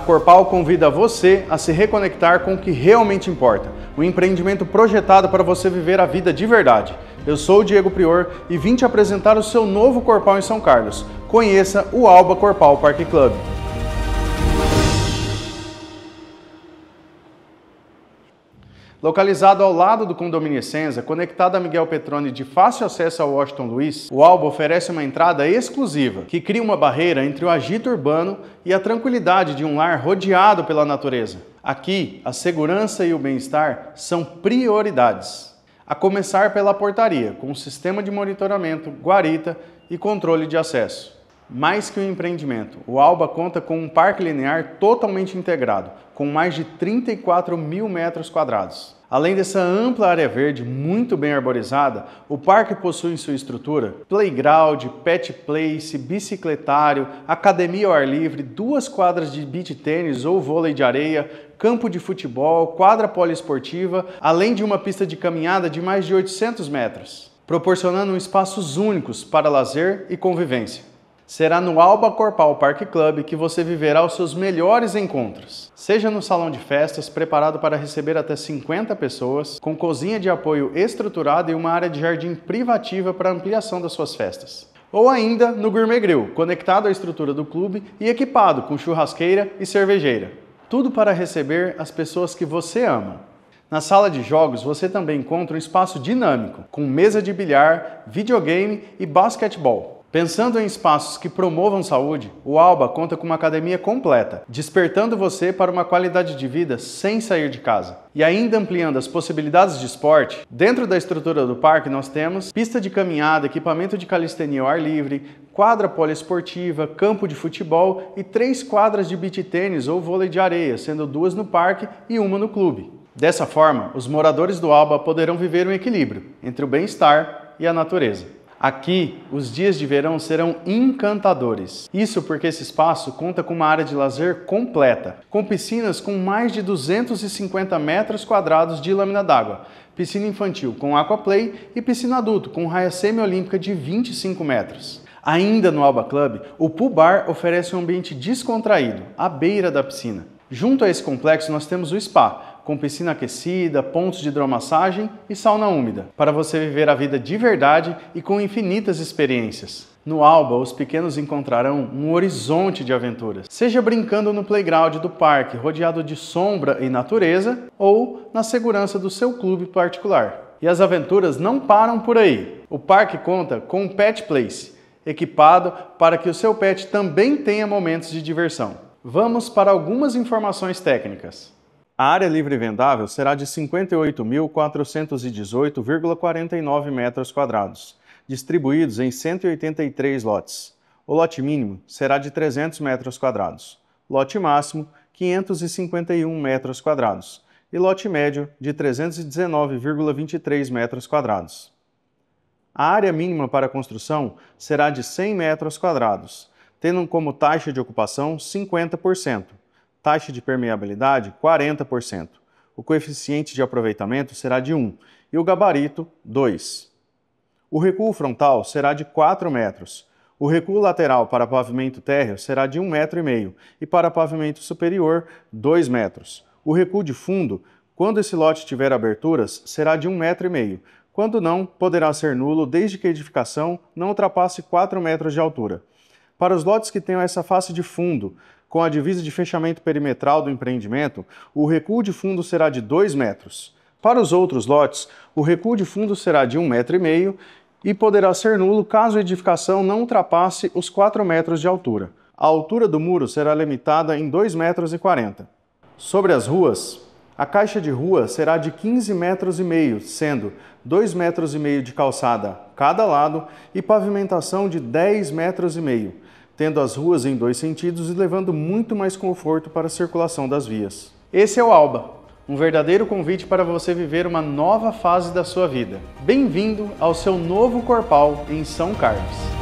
A Corpal convida você a se reconectar com o que realmente importa, o um empreendimento projetado para você viver a vida de verdade. Eu sou o Diego Prior e vim te apresentar o seu novo Corpal em São Carlos. Conheça o Alba Corpal Parque Club. Localizado ao lado do condomínio Essenza, conectado a Miguel Petrone de fácil acesso ao Washington Luiz, o Alba oferece uma entrada exclusiva, que cria uma barreira entre o agito urbano e a tranquilidade de um lar rodeado pela natureza. Aqui, a segurança e o bem-estar são prioridades. A começar pela portaria, com um sistema de monitoramento, guarita e controle de acesso. Mais que um empreendimento, o Alba conta com um parque linear totalmente integrado, com mais de 34 mil metros quadrados. Além dessa ampla área verde muito bem arborizada, o parque possui em sua estrutura playground, pet place, bicicletário, academia ao ar livre, duas quadras de beach tênis ou vôlei de areia, campo de futebol, quadra poliesportiva, além de uma pista de caminhada de mais de 800 metros, proporcionando espaços únicos para lazer e convivência será no Alba Corpal Park Club que você viverá os seus melhores encontros. Seja no salão de festas preparado para receber até 50 pessoas, com cozinha de apoio estruturada e uma área de jardim privativa para ampliação das suas festas. Ou ainda no Gourmet Grill, conectado à estrutura do clube e equipado com churrasqueira e cervejeira. Tudo para receber as pessoas que você ama. Na sala de jogos você também encontra um espaço dinâmico, com mesa de bilhar, videogame e basquetebol. Pensando em espaços que promovam saúde, o Alba conta com uma academia completa, despertando você para uma qualidade de vida sem sair de casa. E ainda ampliando as possibilidades de esporte, dentro da estrutura do parque nós temos pista de caminhada, equipamento de calistenia ao ar livre, quadra poliesportiva, campo de futebol e três quadras de beach tênis ou vôlei de areia, sendo duas no parque e uma no clube. Dessa forma, os moradores do Alba poderão viver um equilíbrio entre o bem-estar e a natureza. Aqui, os dias de verão serão encantadores. Isso porque esse espaço conta com uma área de lazer completa, com piscinas com mais de 250 metros quadrados de lâmina d'água, piscina infantil com aquaplay e piscina adulto com raia semiolímpica de 25 metros. Ainda no Alba Club, o pool bar oferece um ambiente descontraído, à beira da piscina. Junto a esse complexo, nós temos o spa, com piscina aquecida, pontos de hidromassagem e sauna úmida, para você viver a vida de verdade e com infinitas experiências. No Alba, os pequenos encontrarão um horizonte de aventuras, seja brincando no playground do parque, rodeado de sombra e natureza, ou na segurança do seu clube particular. E as aventuras não param por aí. O parque conta com um Pet Place, equipado para que o seu pet também tenha momentos de diversão. Vamos para algumas informações técnicas. A área livre vendável será de 58.418,49 metros quadrados, distribuídos em 183 lotes. O lote mínimo será de 300 metros quadrados, lote máximo 551 metros quadrados e lote médio de 319,23 metros quadrados. A área mínima para construção será de 100 metros quadrados, tendo como taxa de ocupação 50% taxa de permeabilidade 40%. O coeficiente de aproveitamento será de 1 e o gabarito 2. O recuo frontal será de 4 metros. O recuo lateral para pavimento térreo será de 1,5 metro e para pavimento superior 2 metros. O recuo de fundo, quando esse lote tiver aberturas, será de 1,5 metro Quando não, poderá ser nulo desde que a edificação não ultrapasse 4 metros de altura. Para os lotes que tenham essa face de fundo, com a divisa de fechamento perimetral do empreendimento, o recuo de fundo será de 2 metros. Para os outros lotes, o recuo de fundo será de 1,5 um metro e, meio e poderá ser nulo caso a edificação não ultrapasse os 4 metros de altura. A altura do muro será limitada em 2,40 metros. Sobre as ruas, a caixa de rua será de 15 metros e meio, sendo 2,5 metros e meio de calçada cada lado e pavimentação de 10,5 metros e meio tendo as ruas em dois sentidos e levando muito mais conforto para a circulação das vias. Esse é o Alba, um verdadeiro convite para você viver uma nova fase da sua vida. Bem-vindo ao seu novo corpal em São Carlos.